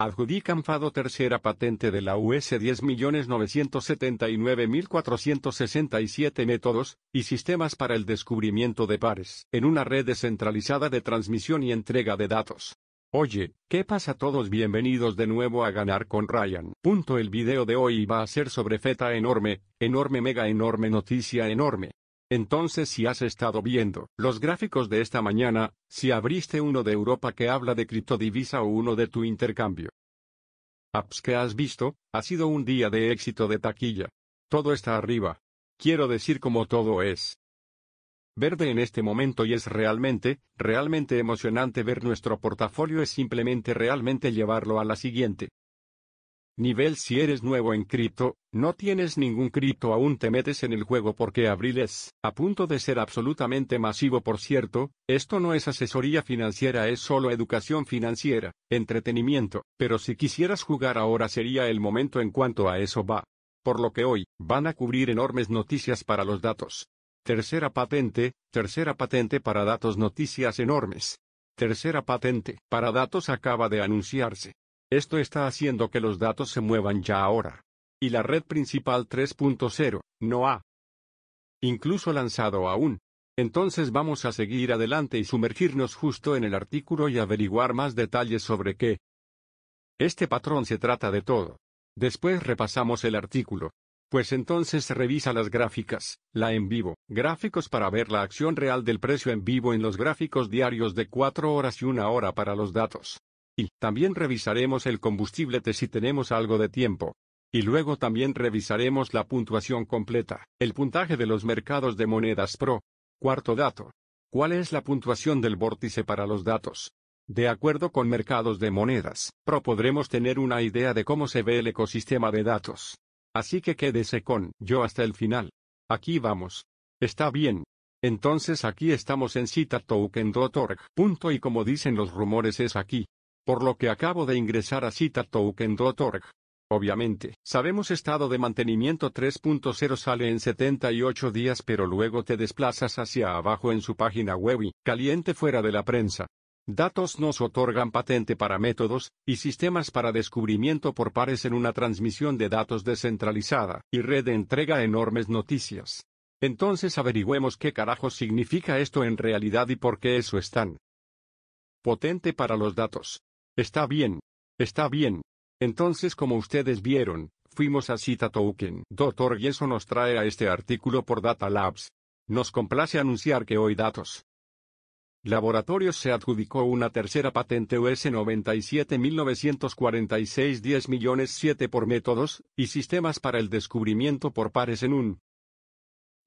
Adjudican Fado tercera patente de la US 10.979.467 métodos y sistemas para el descubrimiento de pares en una red descentralizada de transmisión y entrega de datos. Oye, ¿qué pasa todos? Bienvenidos de nuevo a Ganar con Ryan. Punto el video de hoy va a ser sobre feta enorme, enorme mega enorme noticia enorme. Entonces si has estado viendo los gráficos de esta mañana, si abriste uno de Europa que habla de criptodivisa o uno de tu intercambio. Apps que has visto, ha sido un día de éxito de taquilla. Todo está arriba. Quiero decir como todo es. Verde en este momento y es realmente, realmente emocionante ver nuestro portafolio es simplemente realmente llevarlo a la siguiente. Nivel si eres nuevo en cripto, no tienes ningún cripto aún te metes en el juego porque abril es a punto de ser absolutamente masivo por cierto, esto no es asesoría financiera es solo educación financiera, entretenimiento, pero si quisieras jugar ahora sería el momento en cuanto a eso va. Por lo que hoy, van a cubrir enormes noticias para los datos. Tercera patente, tercera patente para datos noticias enormes. Tercera patente para datos acaba de anunciarse. Esto está haciendo que los datos se muevan ya ahora. Y la red principal 3.0, no ha incluso lanzado aún. Entonces vamos a seguir adelante y sumergirnos justo en el artículo y averiguar más detalles sobre qué. Este patrón se trata de todo. Después repasamos el artículo. Pues entonces revisa las gráficas, la en vivo, gráficos para ver la acción real del precio en vivo en los gráficos diarios de 4 horas y 1 hora para los datos. Y también revisaremos el combustible T si tenemos algo de tiempo. Y luego también revisaremos la puntuación completa, el puntaje de los mercados de monedas pro. Cuarto dato. ¿Cuál es la puntuación del vórtice para los datos? De acuerdo con mercados de monedas, pro podremos tener una idea de cómo se ve el ecosistema de datos. Así que quédese con yo hasta el final. Aquí vamos. Está bien. Entonces aquí estamos en citatoken.org. Punto y como dicen los rumores es aquí por lo que acabo de ingresar a citatoken.org. Obviamente, sabemos estado de mantenimiento 3.0 sale en 78 días pero luego te desplazas hacia abajo en su página web y, caliente fuera de la prensa. Datos nos otorgan patente para métodos y sistemas para descubrimiento por pares en una transmisión de datos descentralizada y red entrega enormes noticias. Entonces averigüemos qué carajo significa esto en realidad y por qué eso es tan potente para los datos. Está bien. Está bien. Entonces como ustedes vieron, fuimos a Token. y eso nos trae a este artículo por Data Labs. Nos complace anunciar que hoy datos. Laboratorios se adjudicó una tercera patente US 97.946 millones 7 por métodos y sistemas para el descubrimiento por pares en un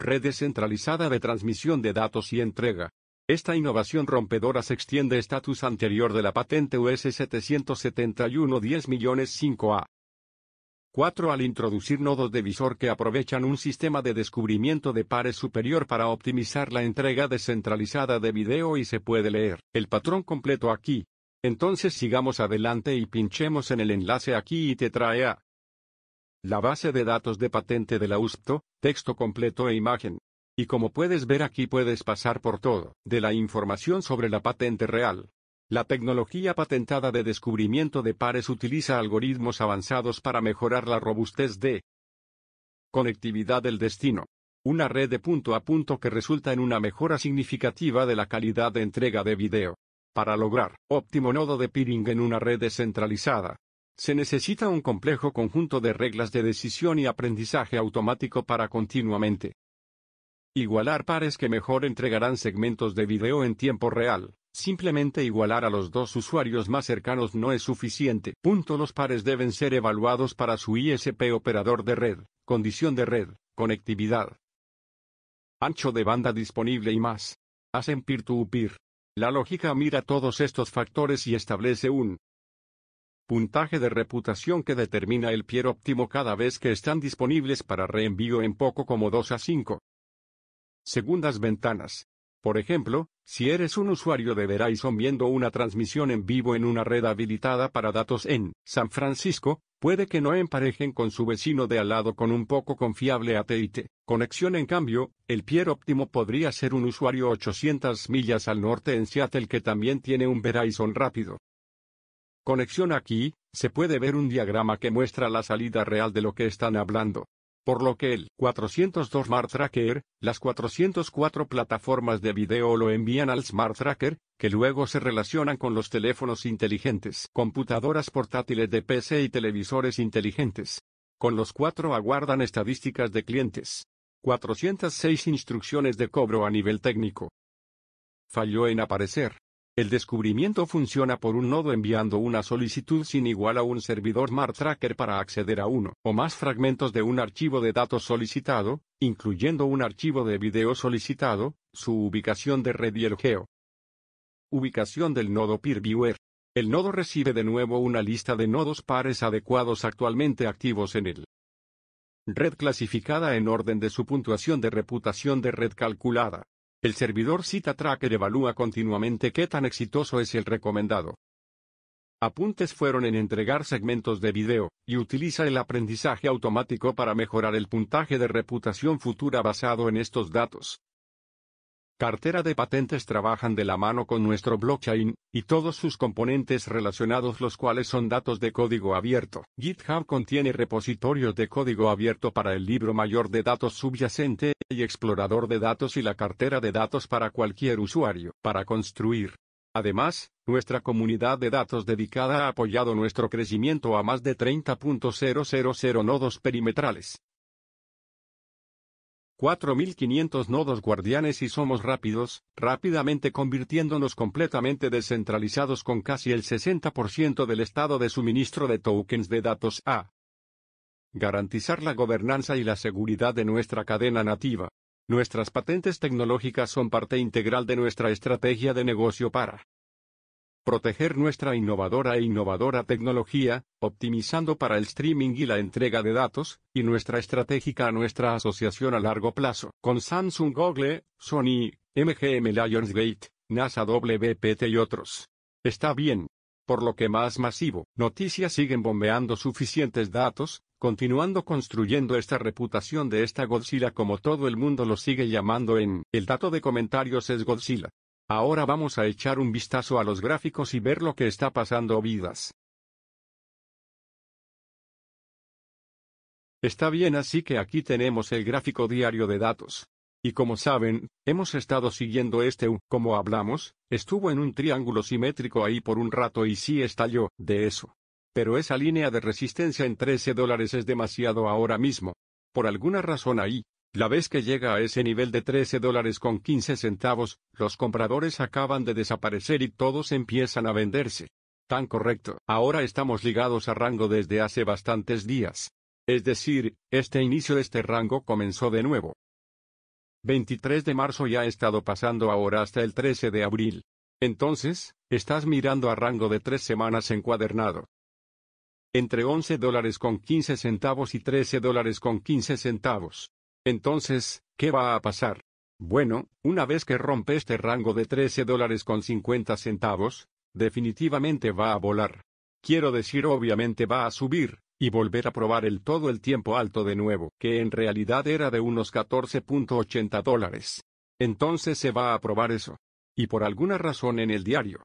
red descentralizada de transmisión de datos y entrega. Esta innovación rompedora se extiende estatus anterior de la patente US 771-10 a 4. Al introducir nodos de visor que aprovechan un sistema de descubrimiento de pares superior para optimizar la entrega descentralizada de video y se puede leer el patrón completo aquí. Entonces sigamos adelante y pinchemos en el enlace aquí y te trae a la base de datos de patente de la USPTO, texto completo e imagen. Y como puedes ver aquí puedes pasar por todo, de la información sobre la patente real. La tecnología patentada de descubrimiento de pares utiliza algoritmos avanzados para mejorar la robustez de conectividad del destino. Una red de punto a punto que resulta en una mejora significativa de la calidad de entrega de video. Para lograr óptimo nodo de peering en una red descentralizada, se necesita un complejo conjunto de reglas de decisión y aprendizaje automático para continuamente Igualar pares que mejor entregarán segmentos de video en tiempo real. Simplemente igualar a los dos usuarios más cercanos no es suficiente. Punto los pares deben ser evaluados para su ISP operador de red, condición de red, conectividad, ancho de banda disponible y más. Hacen peer-to-peer. La lógica mira todos estos factores y establece un puntaje de reputación que determina el peer óptimo cada vez que están disponibles para reenvío en poco como 2 a 5. Segundas ventanas. Por ejemplo, si eres un usuario de Verizon viendo una transmisión en vivo en una red habilitada para datos en San Francisco, puede que no emparejen con su vecino de al lado con un poco confiable AT&T. Conexión en cambio, el pier óptimo podría ser un usuario 800 millas al norte en Seattle que también tiene un Verizon rápido. Conexión aquí, se puede ver un diagrama que muestra la salida real de lo que están hablando por lo que el 402 Smart Tracker, las 404 plataformas de video lo envían al Smart Tracker, que luego se relacionan con los teléfonos inteligentes, computadoras portátiles de PC y televisores inteligentes. Con los cuatro aguardan estadísticas de clientes. 406 instrucciones de cobro a nivel técnico. Falló en aparecer. El descubrimiento funciona por un nodo enviando una solicitud sin igual a un servidor Mar Tracker para acceder a uno o más fragmentos de un archivo de datos solicitado, incluyendo un archivo de video solicitado, su ubicación de red y el geo. Ubicación del nodo Viewer. El nodo recibe de nuevo una lista de nodos pares adecuados actualmente activos en él. Red clasificada en orden de su puntuación de reputación de red calculada. El servidor CitaTracker evalúa continuamente qué tan exitoso es el recomendado. Apuntes fueron en entregar segmentos de video, y utiliza el aprendizaje automático para mejorar el puntaje de reputación futura basado en estos datos cartera de patentes trabajan de la mano con nuestro blockchain, y todos sus componentes relacionados los cuales son datos de código abierto. GitHub contiene repositorios de código abierto para el libro mayor de datos subyacente, y explorador de datos y la cartera de datos para cualquier usuario, para construir. Además, nuestra comunidad de datos dedicada ha apoyado nuestro crecimiento a más de 30.000 nodos perimetrales. 4.500 nodos guardianes y somos rápidos, rápidamente convirtiéndonos completamente descentralizados con casi el 60% del estado de suministro de tokens de datos a garantizar la gobernanza y la seguridad de nuestra cadena nativa. Nuestras patentes tecnológicas son parte integral de nuestra estrategia de negocio para proteger nuestra innovadora e innovadora tecnología, optimizando para el streaming y la entrega de datos, y nuestra estratégica a nuestra asociación a largo plazo con Samsung Google, Sony, MGM Lionsgate, NASA WPT y otros. Está bien. Por lo que más masivo, noticias siguen bombeando suficientes datos, continuando construyendo esta reputación de esta Godzilla como todo el mundo lo sigue llamando en el dato de comentarios es Godzilla. Ahora vamos a echar un vistazo a los gráficos y ver lo que está pasando vidas. Está bien así que aquí tenemos el gráfico diario de datos. Y como saben, hemos estado siguiendo este U, como hablamos, estuvo en un triángulo simétrico ahí por un rato y sí estalló, de eso. Pero esa línea de resistencia en 13 dólares es demasiado ahora mismo. Por alguna razón ahí, la vez que llega a ese nivel de 13 dólares con 15 centavos, los compradores acaban de desaparecer y todos empiezan a venderse. Tan correcto. Ahora estamos ligados a rango desde hace bastantes días. Es decir, este inicio de este rango comenzó de nuevo. 23 de marzo ya ha estado pasando ahora hasta el 13 de abril. Entonces, estás mirando a rango de tres semanas encuadernado. Entre 11 dólares con 15 centavos y 13 dólares con 15 centavos. Entonces, ¿qué va a pasar? Bueno, una vez que rompe este rango de 13 dólares con 50 centavos, definitivamente va a volar. Quiero decir, obviamente va a subir, y volver a probar el todo el tiempo alto de nuevo, que en realidad era de unos 14.80 dólares. Entonces se va a probar eso. Y por alguna razón en el diario.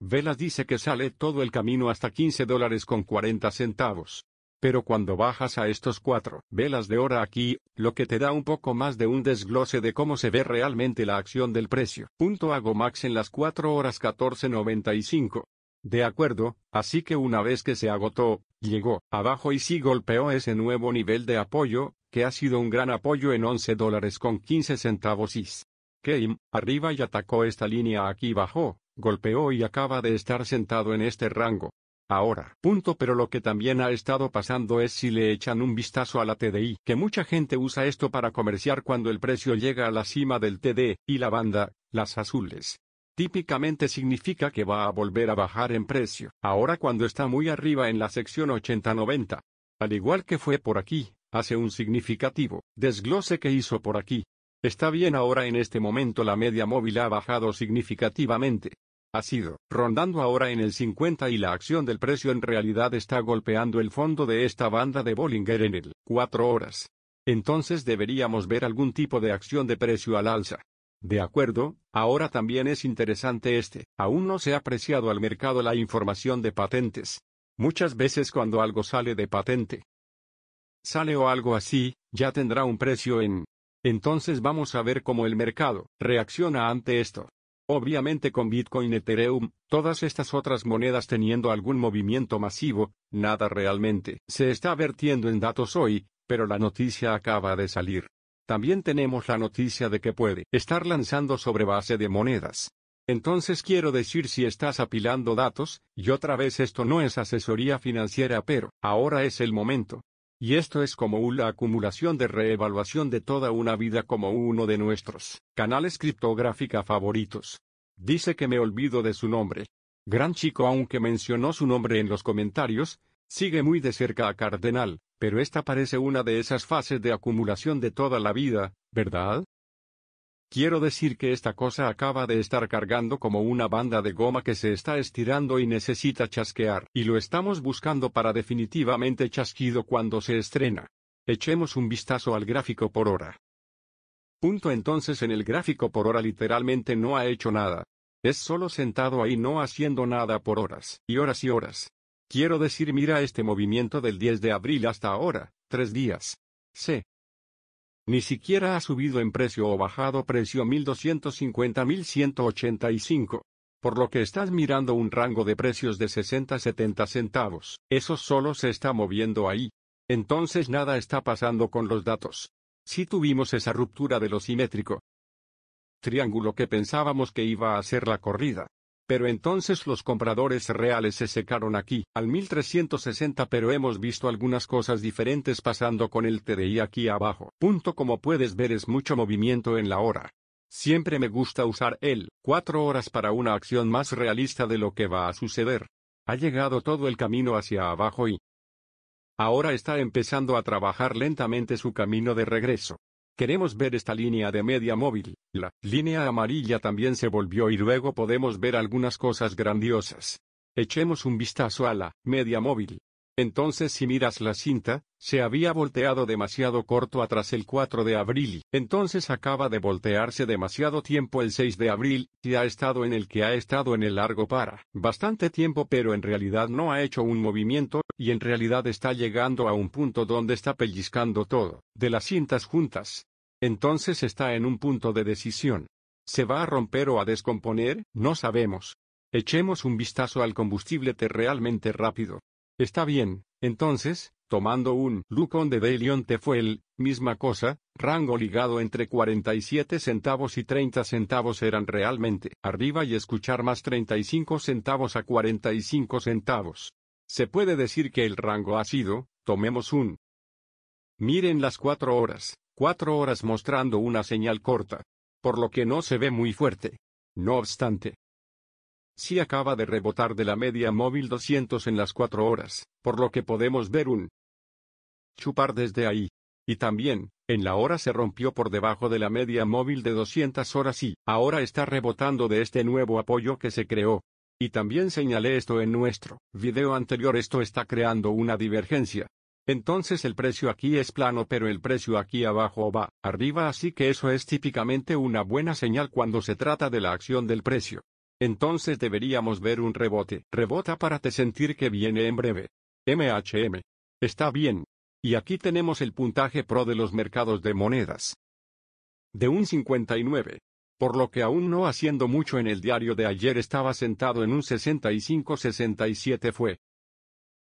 Velas dice que sale todo el camino hasta 15 dólares con 40 centavos, pero cuando bajas a estos cuatro velas de hora aquí, lo que te da un poco más de un desglose de cómo se ve realmente la acción del precio. Punto hago max en las 4 horas 14.95. De acuerdo, así que una vez que se agotó, llegó abajo y sí golpeó ese nuevo nivel de apoyo, que ha sido un gran apoyo en 11 dólares con 15 centavos is. Came, arriba y atacó esta línea aquí bajó, golpeó y acaba de estar sentado en este rango. Ahora, punto pero lo que también ha estado pasando es si le echan un vistazo a la TDI, que mucha gente usa esto para comerciar cuando el precio llega a la cima del TD, y la banda, las azules. Típicamente significa que va a volver a bajar en precio, ahora cuando está muy arriba en la sección 80-90. Al igual que fue por aquí, hace un significativo desglose que hizo por aquí. Está bien ahora en este momento la media móvil ha bajado significativamente, ha sido, rondando ahora en el 50 y la acción del precio en realidad está golpeando el fondo de esta banda de Bollinger en el 4 horas. Entonces deberíamos ver algún tipo de acción de precio al alza. De acuerdo, ahora también es interesante este, aún no se ha apreciado al mercado la información de patentes. Muchas veces cuando algo sale de patente, sale o algo así, ya tendrá un precio en... Entonces vamos a ver cómo el mercado reacciona ante esto. Obviamente con Bitcoin, Ethereum, todas estas otras monedas teniendo algún movimiento masivo, nada realmente se está vertiendo en datos hoy, pero la noticia acaba de salir. También tenemos la noticia de que puede estar lanzando sobre base de monedas. Entonces quiero decir si estás apilando datos, y otra vez esto no es asesoría financiera, pero ahora es el momento. Y esto es como una acumulación de reevaluación de toda una vida como uno de nuestros canales criptográfica favoritos. Dice que me olvido de su nombre. Gran chico aunque mencionó su nombre en los comentarios, sigue muy de cerca a Cardenal, pero esta parece una de esas fases de acumulación de toda la vida, ¿verdad? Quiero decir que esta cosa acaba de estar cargando como una banda de goma que se está estirando y necesita chasquear, y lo estamos buscando para definitivamente chasquido cuando se estrena. Echemos un vistazo al gráfico por hora. Punto entonces en el gráfico por hora literalmente no ha hecho nada. Es solo sentado ahí no haciendo nada por horas, y horas y horas. Quiero decir mira este movimiento del 10 de abril hasta ahora, tres días. C. Ni siquiera ha subido en precio o bajado precio 1250-1185. Por lo que estás mirando un rango de precios de 60-70 centavos. Eso solo se está moviendo ahí. Entonces nada está pasando con los datos. Si tuvimos esa ruptura de lo simétrico. Triángulo que pensábamos que iba a ser la corrida. Pero entonces los compradores reales se secaron aquí, al 1360 pero hemos visto algunas cosas diferentes pasando con el TDI aquí abajo. Punto como puedes ver es mucho movimiento en la hora. Siempre me gusta usar el 4 horas para una acción más realista de lo que va a suceder. Ha llegado todo el camino hacia abajo y ahora está empezando a trabajar lentamente su camino de regreso. Queremos ver esta línea de media móvil. La línea amarilla también se volvió y luego podemos ver algunas cosas grandiosas. Echemos un vistazo a la media móvil. Entonces si miras la cinta, se había volteado demasiado corto atrás el 4 de abril, entonces acaba de voltearse demasiado tiempo el 6 de abril, y ha estado en el que ha estado en el largo para bastante tiempo pero en realidad no ha hecho un movimiento, y en realidad está llegando a un punto donde está pellizcando todo, de las cintas juntas. Entonces está en un punto de decisión. ¿Se va a romper o a descomponer? No sabemos. Echemos un vistazo al combustible T realmente rápido. Está bien, entonces, tomando un Lucon de Deleon T fue el, misma cosa, rango ligado entre 47 centavos y 30 centavos eran realmente arriba y escuchar más 35 centavos a 45 centavos. Se puede decir que el rango ha sido, tomemos un. Miren las cuatro horas, cuatro horas mostrando una señal corta, por lo que no se ve muy fuerte. No obstante, sí acaba de rebotar de la media móvil 200 en las cuatro horas, por lo que podemos ver un chupar desde ahí. Y también, en la hora se rompió por debajo de la media móvil de 200 horas y ahora está rebotando de este nuevo apoyo que se creó. Y también señalé esto en nuestro video anterior, esto está creando una divergencia, entonces el precio aquí es plano pero el precio aquí abajo va arriba así que eso es típicamente una buena señal cuando se trata de la acción del precio. Entonces deberíamos ver un rebote. Rebota para te sentir que viene en breve. MHM. Está bien. Y aquí tenemos el puntaje pro de los mercados de monedas. De un 59. Por lo que aún no haciendo mucho en el diario de ayer estaba sentado en un 65-67 fue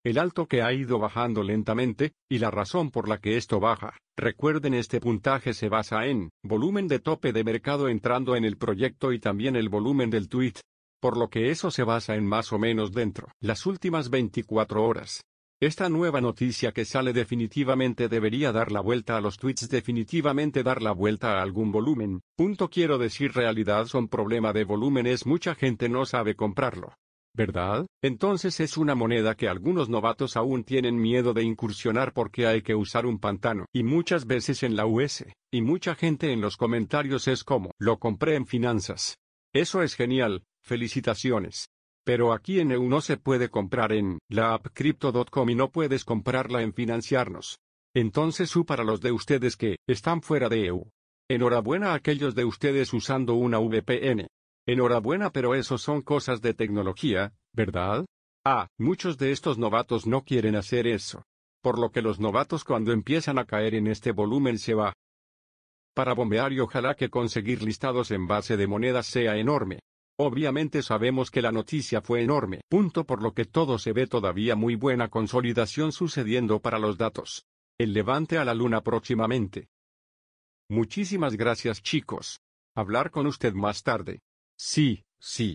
el alto que ha ido bajando lentamente, y la razón por la que esto baja. Recuerden este puntaje se basa en volumen de tope de mercado entrando en el proyecto y también el volumen del tweet, por lo que eso se basa en más o menos dentro las últimas 24 horas. Esta nueva noticia que sale definitivamente debería dar la vuelta a los tweets, definitivamente dar la vuelta a algún volumen. Punto quiero decir realidad son problema de volumen es mucha gente no sabe comprarlo. ¿verdad? Entonces es una moneda que algunos novatos aún tienen miedo de incursionar porque hay que usar un pantano. Y muchas veces en la US, y mucha gente en los comentarios es como, lo compré en finanzas. Eso es genial, felicitaciones. Pero aquí en EU no se puede comprar en la app crypto.com y no puedes comprarla en financiarnos. Entonces su para los de ustedes que están fuera de EU. Enhorabuena a aquellos de ustedes usando una VPN. Enhorabuena, pero eso son cosas de tecnología, ¿verdad? Ah, muchos de estos novatos no quieren hacer eso. Por lo que los novatos cuando empiezan a caer en este volumen se va. Para bombear y ojalá que conseguir listados en base de monedas sea enorme. Obviamente sabemos que la noticia fue enorme, punto por lo que todo se ve todavía muy buena consolidación sucediendo para los datos. El levante a la luna próximamente. Muchísimas gracias chicos. Hablar con usted más tarde. Sí, sí.